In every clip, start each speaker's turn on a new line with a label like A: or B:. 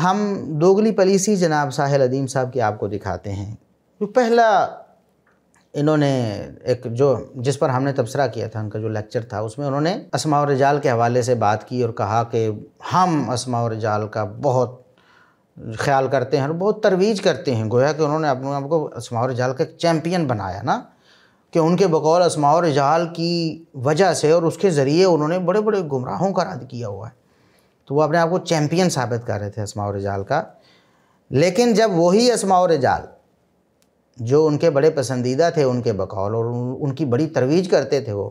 A: हम दोगली पलीसी जनाब साहिल अदीम साहब की आपको दिखाते हैं जो पहला इन्होंने एक जो जिस पर हमने तबसरा किया था उनका जो लेक्चर था उसमें उन्होंने असमा और रजाल के हवाले से बात की और कहा कि हम असमा और रजाल का बहुत ख्याल करते हैं और बहुत तरवीज करते हैं गोया कि उन्होंने अपने आप को असमा और रजाल का एक चैम्पियन बनाया ना कि उनके बकौल असमा और रजाल की वजह से और उसके ज़रिए उन्होंने बड़े बड़े गुमराहों का रद्द किया हुआ है तो वो अपने आप को चैम्पियन साबित कर रहे थे असमाव रिजाल का लेकिन जब वही असमाव रिजाल जो उनके बड़े पसंदीदा थे उनके बकौल और उनकी बड़ी तरवीज करते थे वो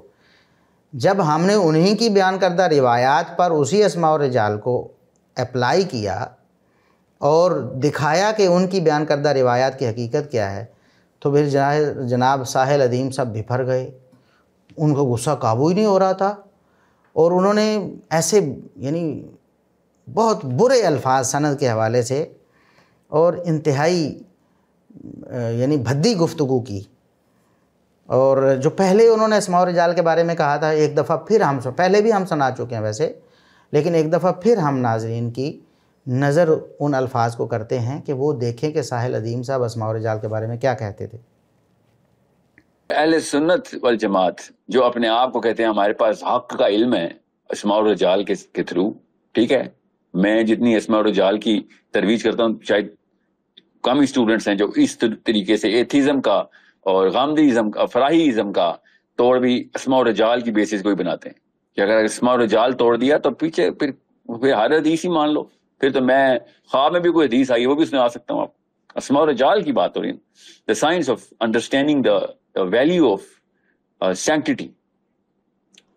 A: जब हमने उन्हीं की बयान करदा रिवायात पर उसी असमा रिजाल को अप्लाई किया और दिखाया कि उनकी बयान करदा रिवायात की हकीकत क्या है तो फिर जना जनाब साहिल अदीम सब बिफर गए उनको गुस्सा काबू ही नहीं हो रहा था और उन्होंने ऐसे यानी बहुत बुरे अल्फाज सनद के हवाले से और इंतहाई यानी भद्दी गुफ्तु की और जो पहले उन्होंने इसमा जाल के बारे में कहा था एक दफ़ा फिर हम पहले भी हम सुना चुके हैं वैसे लेकिन एक दफ़ा फिर हम नाजरीन की नज़र उन अल्फाज को करते हैं कि वो देखें कि साहिल अदीम साहब असमा जाल के बारे में क्या कहते थे अहल सुन्नत वाल जमात जो अपने आप को कहते हैं हमारे पास हक का इल्म है इसमा जाल के थ्रू ठीक है मैं जितनी इसमा और जाल की तरवीज करता हूँ शायद कम स्टूडेंट्स हैं जो इस तरीके से एथिज्म का और गामदीज़म का फराहीज़म का तोड़ भी इसमा और जाल की बेसिस को ही बनाते हैं कि अगर इसमा और जाल तोड़ दिया तो पीछे फिर फिर हर हदीस ही मान लो फिर तो मैं ख्वाब में भी कोई हदीस आई वो भी उसमें आ सकता हूँ आप असमा और जाल की बात हो रही है the science of understanding the value of sanctity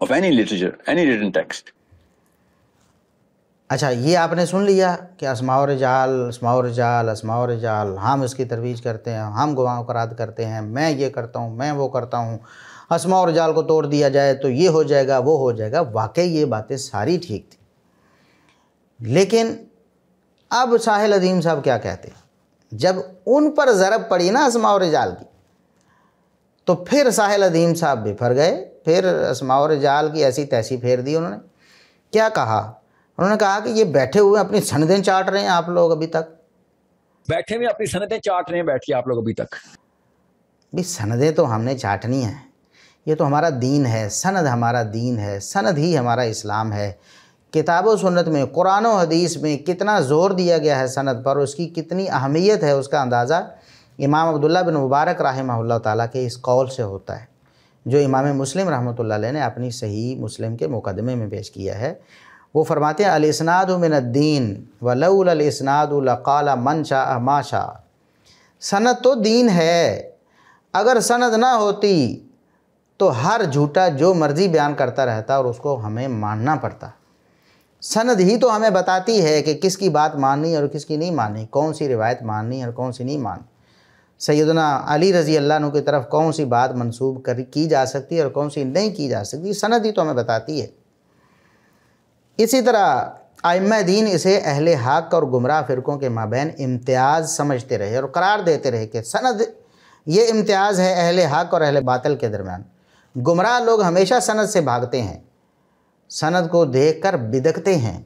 A: of any literature any written text अच्छा ये आपने सुन लिया कि असमावर जाल असमावर जाल असमावर जाल हम इसकी तरवीज करते हैं हम गुवाओं का राद करते हैं मैं ये करता हूँ मैं वो करता हूँ असमावर और जाल को तोड़ दिया जाए तो ये हो जाएगा वो हो जाएगा वाकई ये बातें सारी ठीक थी लेकिन अब साहिल अदीम साहब क्या कहते जब उन पर ज़रब पड़ी ना असमा जाल की तो फिर साहिल अदीम साहब बिफर गए फिर असमा जाल की ऐसी तैसी फेर दी उन्होंने क्या कहा उन्होंने कहा कि ये बैठे हुए अपनी सनदें चाट रहे हैं आप लोग अभी तक बैठे हुए अपनी सनदें चाट रहे हैं बैठ के आप लोग अभी तक भाई सनदें तो हमने चाटनी है ये तो हमारा दीन है सनद हमारा दीन है सनद ही हमारा इस्लाम है किताब व सुन्नत में कुरान और हदीस में कितना ज़ोर दिया गया है सनद पर उसकी कितनी अहमियत है उसका अंदाज़ा इमाम अब्दुल्ला बिन मुबारक रहमल्ला ताली के इस कौल से होता है जो इमाम मुस्लिम रहमत ने अपनी सही मुस्लिम के मुकदमे में पेश किया है वो फरमाते हैं अलसनादमिनद्दीन वलउलसनादल मन शाह मा शाह सनत तो दीन है अगर सनद ना होती तो हर झूठा जो मर्ज़ी बयान करता रहता और उसको हमें मानना पड़ता सनद ही तो हमें बताती है कि किसकी बात माननी और किसकी नहीं माननी कौन सी रिवायत माननी और कौन सी नहीं माननी सैदना अली रज़ी अल्लाह की तरफ कौन सी बात मनसूब कर की जा सकती है और कौन सी नहीं की जा सकती सनद ही तो हमें बताती है इसी तरह दीन इसे अहल हक और गुमराह फ़िरक़ों के माबेन इम्तियाज़ समझते रहे और करार देते रहे कि सनद ये इम्तियाज़ है अहल हक और अहल बातल के दरमियान गुमराह लोग हमेशा सनद से भागते हैं सनद को देख कर बिदकते हैं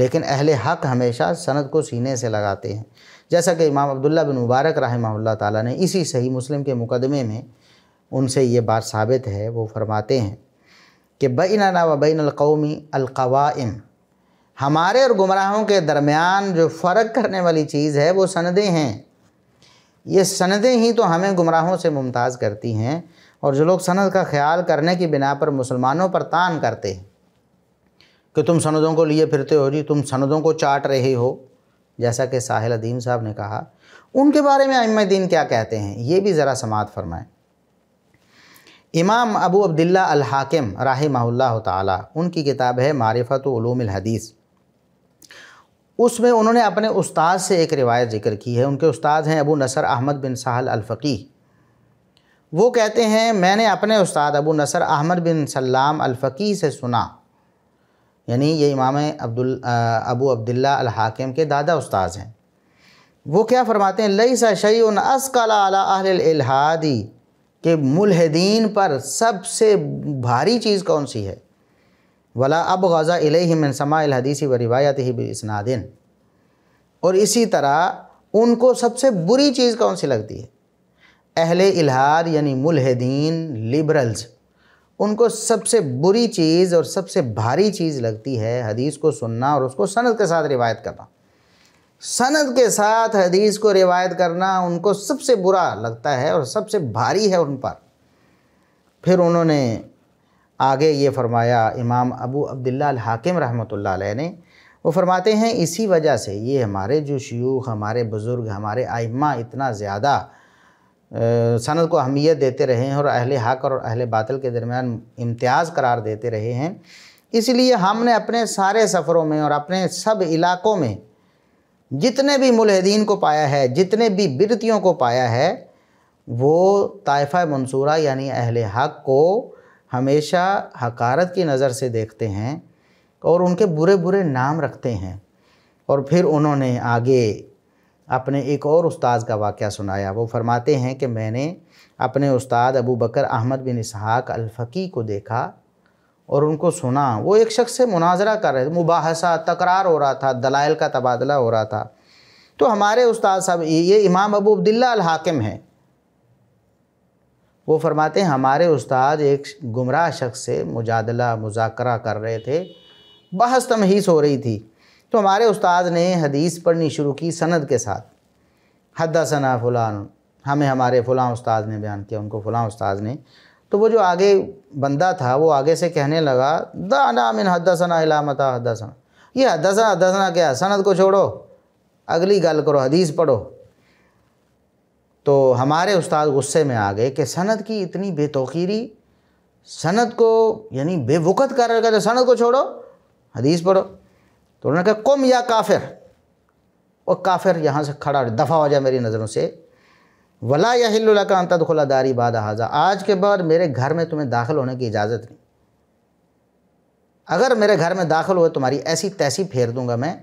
A: लेकिन अहल हक हमेशा सनद को सीने से लगाते हैं जैसा कि इमाम अब्दुल्ला बिन मुबारक रहमल्ला ताला इसी सही मुस्लिम के मुकदमे में उनसे ये बात साबित है वो फरमाते हैं कि बैना व बैन अलकौमी अलकवाम हमारे और गुमराहों के दरमियान जो फ़र्क करने वाली चीज़ है वो सनदें हैं ये सनदें ही तो हमें गुमराहों से मुमताज़ करती हैं और जो लोग सनद का ख्याल करने की बिना पर मुसलमानों पर तान करते हैं कि तुम सनदों को लिए फिरते हो जी तुम सनदों को चाट रहे हो जैसा कि साहिल अदीम साहब ने कहा उनके बारे में अम दीन क्या कहते हैं ये भी ज़रा समात फरमाएँ इमाम अबू अब्दुल्ला अल हाकिम राहिमहुल्ला ताला उनकी किताब है मारिफत हदीस उसमें उन्होंने अपने उस्ताद से एक रिवायत जिक्र की है उनके उस्ताद हैं अबू नसर अहमद बिन साहल अलफ़ी वो कहते हैं मैंने अपने उस्ताद अबू नसर अहमद बिन सल्लाम अलफ़ी से सुना यानी ये इमाम अब्दुल अबू अब्दुल्ला अल हाकिम के दादा उस्ताद हैं वो क्या फरमाते हैं लई सा शई असकला अला अहल कि मुलहदीन पर सबसे भारी चीज़ कौन सी है वला अब गज़ा इलेमिन समाल हदीसी व रिवायत ही बिसनादिन और इसी तरह उनको सबसे बुरी चीज़ कौन सी लगती है अहले इलहार यानी मुलहदीन लिबरल्स उनको सबसे बुरी चीज़ और सबसे भारी चीज़ लगती है हदीस को सुनना और उसको सनद के साथ रिवायत करना सनद के साथ हदीस को रिवायत करना उनको सबसे बुरा लगता है और सबसे भारी है उन पर फिर उन्होंने आगे ये फरमाया इमाम अबू अब्दुल्ला हाकिम रहमत ने वो फरमाते हैं इसी वजह से ये हमारे जो शयूख हमारे बुज़ुर्ग हमारे आइम्मा इतना ज़्यादा सनद को अहमियत देते रहे हैं और अहल हक और अहल बातिल के दरमियान इम्तियाज़ करार देते रहे हैं इसलिए हमने अपने सारे सफ़रों में और अपने सब इलाक़ों में जितने भी मुलहदीन को पाया है जितने भी बिरतियों को पाया है वो तयफा मंसूरा यानी अहल हक को हमेशा हकारत की नज़र से देखते हैं और उनके बुरे बुरे नाम रखते हैं और फिर उन्होंने आगे अपने एक और उस्ताद का वाक़ सुनाया वो फरमाते हैं कि मैंने अपने उस्ताद अबू बकर अहमद बिन इसहाक अलफ़ी को देखा और उनको सुना वो एक शख्स से मुनाजरा कर रहे थे मुबाहसा तकरार हो रहा था दलाइल का तबादला हो रहा था तो हमारे उस्ताद साहब ये इमाम अबू अब्दुल्ला हाकिम हैं वो फरमाते हैं हमारे उस्ताद एक गुमराह शख्स से मुजादला मुजाकरा कर रहे थे बहस तमहीस हो रही थी तो हमारे उस्ताद ने हदीस पढ़नी शुरू की सनद के साथ हद्दसना फ़लान हमें हमारे फ़लाँ उस्ताद ने बयान किया उनको फ़लाँ उस्ताद ने तो वो जो आगे बंदा था वो आगे से कहने लगा दाना मिन हदसना इलामता हदसना ये हदसा हदसना क्या सनद को छोड़ो अगली गल करो हदीस पढ़ो तो हमारे उस्ताद गुस्से में आ गए कि सनद की इतनी बेतौकीरी सनद को यानी बेवकत कर रखा था तो सनद को छोड़ो हदीस पढ़ो तो उन्होंने कहा कुम या काफिर और काफिर यहाँ से खड़ा दफ़ा हो जाए मेरी नज़रों से वला यहिल्ला का अंत खुला दारी बाद हाजा आज के बाद मेरे घर में तुम्हें दाखिल होने की इजाज़त नहीं अगर मेरे घर में दाखिल हुए तुम्हारी ऐसी तैसी फेर दूंगा मैं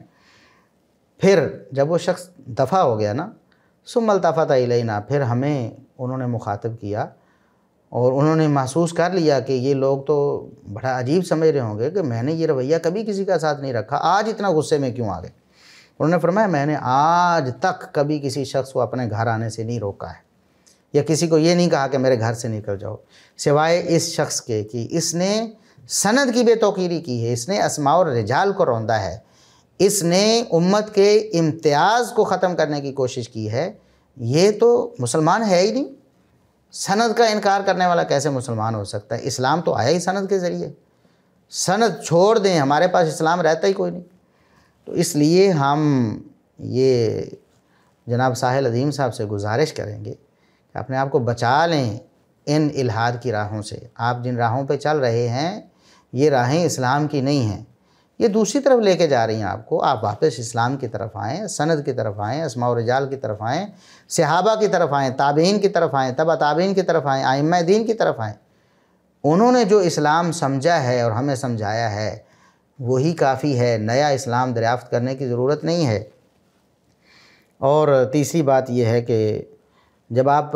A: फिर जब वो शख्स दफ़ा हो गया ना सुमल तफ़ा तलना फिर हमें उन्होंने मुखातब किया और उन्होंने महसूस कर लिया कि ये लोग तो बड़ा अजीब समझ रहे होंगे कि मैंने ये रवैया कभी किसी का साथ नहीं रखा आज इतना गुस्से में क्यों आ गए उन्होंने फरमाया मैंने आज तक कभी किसी शख्स को अपने घर आने से नहीं रोका है या किसी को ये नहीं कहा कि मेरे घर से निकल जाओ सिवाय इस शख्स के कि इसने सनद की बेतौकीरी की है इसने असमा और रिजाल को रौंदा है इसने उम्मत के इम्तियाज़ को ख़त्म करने की कोशिश की है ये तो मुसलमान है ही नहीं सनद का इनकार करने वाला कैसे मुसलमान हो सकता है इस्लाम तो आया ही सनद के ज़रिए सनद छोड़ दें हमारे पास इस्लाम रहता ही कोई नहीं तो इसलिए हम ये जनाब साहिल अदीम साहब से गुजारिश करेंगे कि अपने आप को बचा लें इन इलाहाद की राहों से आप जिन राहों पे चल रहे हैं ये राहें इस्लाम की नहीं हैं ये दूसरी तरफ लेके जा रही हैं आपको आप वापस इस्लाम की तरफ आएँ सनद की तरफ आएँ असमा रजाल की तरफ आएँ सहाबा की तरफ आएँ ताबीन की तरफ आएँ तबा ताबीन की तरफ आएँ आइम दीन की तरफ आएँ उन्होंने जो इस्लाम समझा है और हमें समझाया है वही काफ़ी है नया इस्लाम दरियाफ्त करने की ज़रूरत नहीं है और तीसरी बात यह है कि जब आप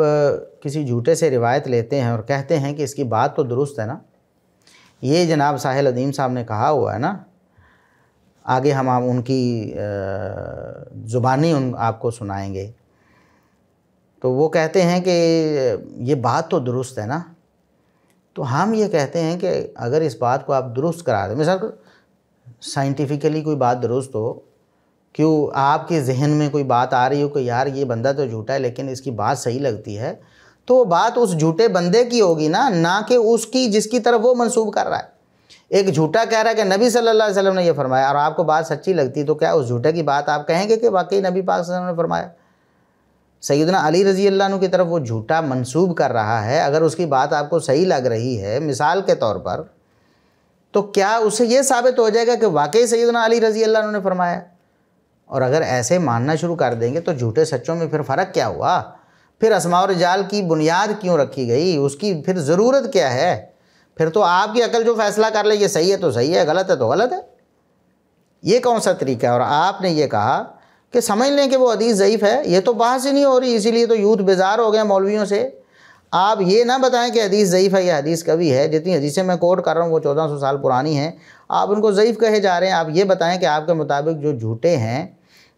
A: किसी झूठे से रिवायत लेते हैं और कहते हैं कि इसकी बात तो दुरुस्त है ना ये जनाब साहिल अदीम साहब ने कहा हुआ है ना आगे हम आप उनकी ज़ुबानी उन आपको सुनाएंगे तो वो कहते हैं कि ये बात तो दुरुस्त है ना तो हम ये कहते हैं कि अगर इस बात को आप दुरुस्त करा दें मिसाल साइंटिफिकली कोई बात दुरुस्त हो क्यों आपके जहन में कोई बात आ रही हो कि यार ये बंदा तो झूठा है लेकिन इसकी बात सही लगती है तो वो बात उस झूठे बंदे की होगी ना ना कि उसकी जिसकी तरफ वो मंसूब कर रहा है एक झूठा कह रहा है कि नबी सल्लल्लाहु अलैहि वसल्लम ने यह फरमाया और आपको बात सच्ची लगती तो क्या उस झूठे की बात आप कहेंगे कि वाकई नबी पाक वसल्लम ने फरमाया सैदना अली रजी अल्लाह की तरफ वो झूठा मंसूब कर रहा है अगर उसकी बात आपको सही लग रही है मिसाल के तौर पर तो क्या उससे ये साबित हो जाएगा कि वाकई सैदना अली रजी अल्लाह ने फरमाया और अगर ऐसे मानना शुरू कर देंगे तो झूठे सच्चों में फिर फ़र्क क्या हुआ फिर असमा और जाल की बुनियाद क्यों रखी गई उसकी फिर ज़रूरत क्या है फिर तो आपकी अकल जो फैसला कर ले ये सही है तो सही है गलत है तो गलत है ये कौन सा तरीका है और आपने ये कहा कि समझ लें कि वो हदीस ज़यीफ़ है ये तो बहस ही नहीं हो रही इसीलिए तो यूथ बेजार हो गए मौलवियों से आप ये ना बताएं कि हदीस ज़यीफ़ है या हदीस कभी है जितनी हदीसें मैं कोट कर रहा हूँ वो चौदह सौ साल पुरानी हैं आप उनको ज़यीफ़ कहे जा रहे हैं आप ये बताएं कि आपके मुताबिक जो झूठे हैं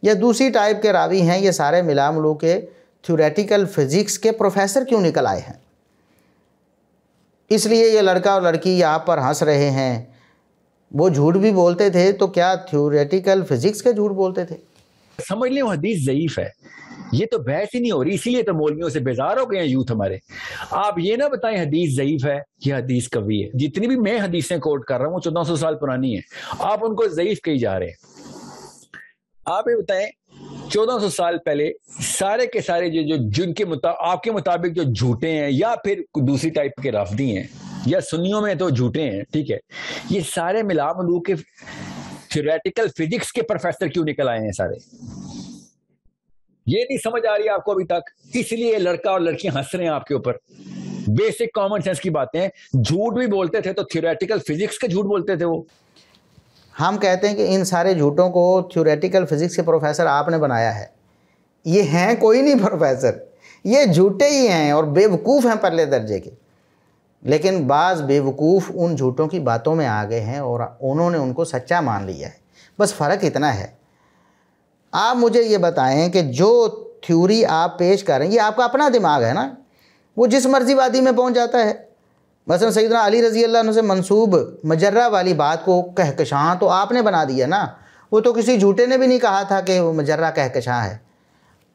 A: या दूसरी टाइप के रावी हैं ये सारे मिला मलू के थ्योरेटिकल फिज़िक्स के प्रोफेसर क्यों निकल आए हैं इसलिए ये लड़का और लड़की यहाँ पर हंस रहे हैं वो झूठ भी बोलते थे तो क्या थ्योरेटिकल फिज़िक्स के झूठ बोलते थे समझ लें वो हदीस ज़यीफ़ है ये तो बहस ही नहीं हो रही इसीलिए तो मौलवियों से बेजार हो गए हैं यूथ हमारे आप ये ना बताएं हदीस जयीफ है या हदीस कवि है जितनी भी मैं हदीसें कोट कर रहा हूँ चौदह सौ साल पुरानी है आप उनको जयीफ कही जा रहे हैं आप ये बताएं सौ साल पहले सारे के सारे जो जो जिनके मुता, आपके मुताबिक जो झूठे हैं या फिर दूसरी टाइप के राफदी हैं या सुनियों में तो झूठे हैं ठीक है ये सारे मिला मलू के थोरेटिकल फिजिक्स के प्रोफेसर क्यों निकल आए हैं सारे ये नहीं समझ आ रही आपको अभी तक इसलिए लड़का और लड़की हंस रहे हैं आपके ऊपर बेसिक कॉमन सेंस की बातें झूठ भी बोलते थे तो थ्योरेटिकल फिजिक्स के झूठ बोलते थे वो हम कहते हैं कि इन सारे झूठों को थ्योरेटिकल फिजिक्स के प्रोफेसर आपने बनाया है ये हैं कोई नहीं प्रोफेसर ये झूठे ही हैं और बेवकूफ़ हैं पहले दर्जे के लेकिन बाज़ बेवकूफ़ उन झूठों की बातों में आ गए हैं और उन्होंने उनको सच्चा मान लिया है बस फ़र्क इतना है आप मुझे ये बताएं कि जो थ्योरी आप पेश कर रहे हैं ये आपका अपना दिमाग है ना वो जिस मर्जी वादी में पहुंच जाता है मसलन सईदना अली रज़ी अल्लाह से मंसूब मजर्रा वाली बात को कहकशां तो आपने बना दिया ना वो तो किसी झूठे ने भी नहीं कहा था कि वो मजर्रा कहकशां है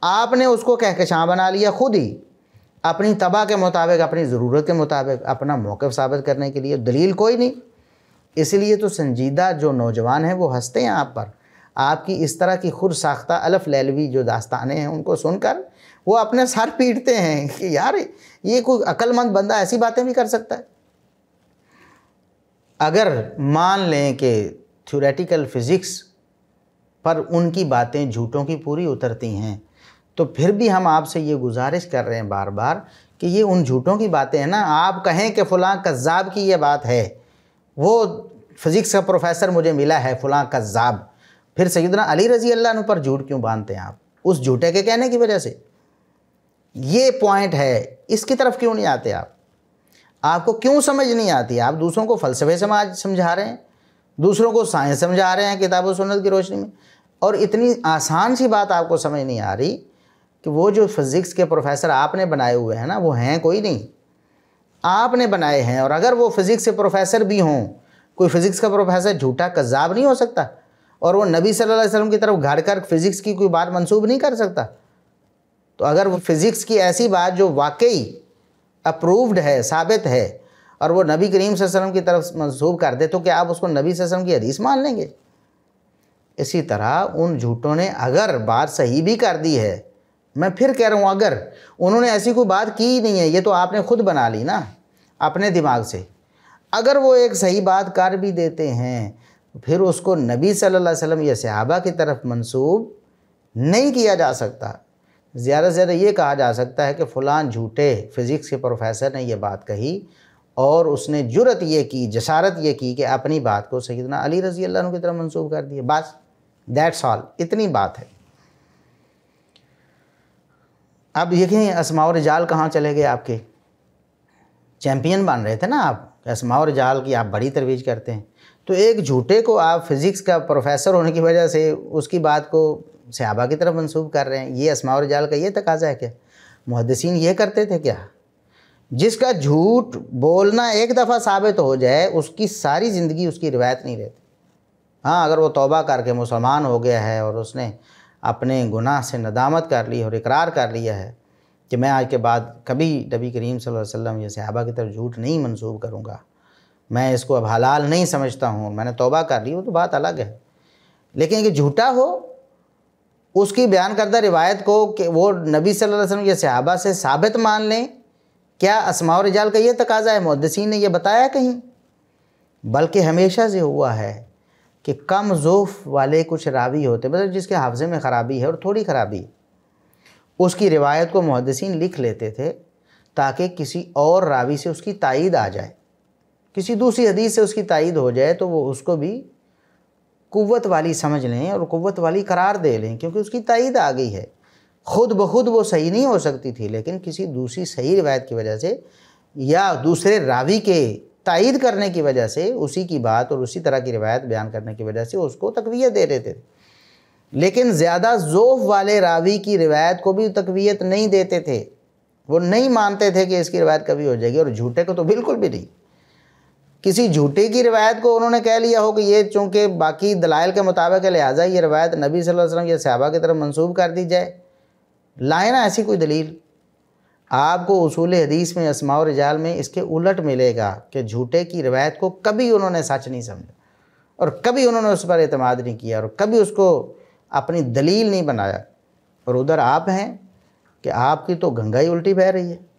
A: आपने उसको कहकशां बना लिया खुद ही अपनी तबाह के मुताबिक अपनी ज़रूरत के मुताबिक अपना मौक़ साबित करने के लिए दलील कोई नहीं इसलिए तो संजीदा जो नौजवान हैं वो हंसते हैं आप पर आपकी इस तरह की खुर साख्ता अलफ लैलवी जो दास्तानें हैं उनको सुनकर वो अपने सर पीटते हैं कि यार ये कोई अक्लमंद बंदा ऐसी बातें भी कर सकता है अगर मान लें कि थ्योरेटिकल फिज़िक्स पर उनकी बातें झूठों की पूरी उतरती हैं तो फिर भी हम आपसे ये गुजारिश कर रहे हैं बार बार कि ये उन झूठों की बातें हैं ना आप कहें कि फ़लाँ कज़ाब की ये बात है वो फिज़िक्स का प्रोफेसर मुझे मिला है फ़लाँ कज़ाब फिर सैदना अली रजी अल्लाह पर झूठ क्यों बांधते हैं आप उस झूठे के कहने की वजह से ये पॉइंट है इसकी तरफ क्यों नहीं आते आप आपको क्यों समझ नहीं आती आप दूसरों को फ़लसफे समाज समझा रहे हैं दूसरों को साइंस समझा रहे हैं किताबों सुनत की रोशनी में और इतनी आसान सी बात आपको समझ नहीं आ रही कि वो जो फिज़िक्स के प्रोफेसर आपने बनाए हुए हैं ना वो हैं कोई नहीं आपने बनाए हैं और अगर वो फिज़िक्स के प्रोफेसर भी हों कोई फिज़िक्स का प्रोफेसर झूठा कज्जाब नहीं हो सकता और वो नबी सल्लल्लाहु अलैहि वसल्लम की तरफ घर कर फिज़िक्स की कोई बात मंसूब नहीं कर सकता तो अगर वो फिज़िक्स की ऐसी बात जो वाकई अप्रूव्ड है साबित है और वो नबी करीम वसल्लम की तरफ मंसूब कर दे तो क्या आप उसको नबी वसल्लम की हदीस मान लेंगे इसी तरह उन झूठों ने अगर बात सही भी कर दी है मैं फिर कह रहा हूँ अगर उन्होंने ऐसी कोई बात की ही नहीं है ये तो आपने खुद बना ली ना अपने दिमाग से अगर वो एक सही बात कर भी देते हैं फिर उसको नबी सल्लल्लाहु अलैहि वसल्लम या सहाबा की तरफ मंसूब नहीं किया जा सकता ज़्यादा से ज़्यादा ये कहा जा सकता है कि फ़लाँ झूठे फिज़िक्स के प्रोफेसर ने यह बात कही और उसने जुरत ये की जसारत ये की कि अपनी बात को इतना अली रज़ी अल्लाह की तरफ मंसूब कर दिए बस दैट्स ऑल इतनी बात है अब देखें असमा और जाल कहाँ चले गए आपके चैम्पियन बन रहे थे ना आप असमा और जाल की आप बड़ी तरवीज करते हैं तो एक झूठे को आप फिज़िक्स का प्रोफेसर होने की वजह से उसकी बात को सहाबा की तरफ मनसूब कर रहे हैं ये असमा और जाल का ये तकाजा है क्या मुहदसिन ये करते थे क्या जिसका झूठ बोलना एक दफ़ा साबित हो जाए उसकी सारी ज़िंदगी उसकी रिवायत नहीं रहती हाँ अगर वो तोबा करके मुसलमान हो गया है और उसने अपने गुनाह से नदामत कर ली और इकरार कर लिया है कि मैं आज के बाद कभी नबी करीम सल्लल्लाहु अलैहि वसल्लम या सहाबा की तरफ झूठ नहीं मंसूब करूँगा मैं इसको अब हलाल नहीं समझता हूँ मैंने तोबा कर ली वो तो बात अलग है लेकिन कि झूठा हो उसकी बयान करदा रिवायत को कि वो नबी सल्लल्लाहु अलैहि वसल्लम या सहाबा से साबित मान लें क्या असमा रिजाल का ये तकाजा है मुद्दसिन ने यह बताया कहीं बल्कि हमेशा से हुआ है कि कम जोफ वाले कुछ रावी होते मतलब जिसके हाफजे में ख़राबी है और थोड़ी ख़राबी उसकी रिवायत को मुहदसिन लिख लेते थे ताकि किसी और रावी से उसकी तइद आ जाए किसी दूसरी हदीस से उसकी तायद हो जाए तो वो उसको भी कुत वाली समझ लें और कुत वाली करार दे लें क्योंकि उसकी तायद आ गई है ख़ुद ब खुद वो सही नहीं हो सकती थी लेकिन किसी दूसरी सही रिवायत की वजह से या दूसरे रावी के तइद करने की वजह से उसी की बात और उसी तरह की रिवायत बयान करने की वजह से उसको तकवीत दे रहे थे लेकिन ज़्यादा जोफ वाले रावी की रिवायत को भी तकवीत नहीं देते थे वो नहीं मानते थे कि इसकी रिवायत कभी हो जाएगी और झूठे को तो बिल्कुल भी नहीं किसी झूठे की रिवायत को उन्होंने कह लिया हो कि ये चूँकि बाकी दलाइल के मुताबिक है लिहाजा ये रवायत नबी सल्लल्लाहु अलैहि वसल्लम या सहाबा की तरफ मंसूब कर दी जाए लाए ना ऐसी कोई दलील आपको उसूल हदीस में असमा और रिजाल में इसके उलट मिलेगा कि झूठे की रवायत को कभी उन्होंने सच नहीं समझा और कभी उन्होंने उस पर अतमाद नहीं किया और कभी उसको अपनी दलील नहीं बनाया और उधर आप हैं कि आपकी तो गंगा ही उल्टी बह रही है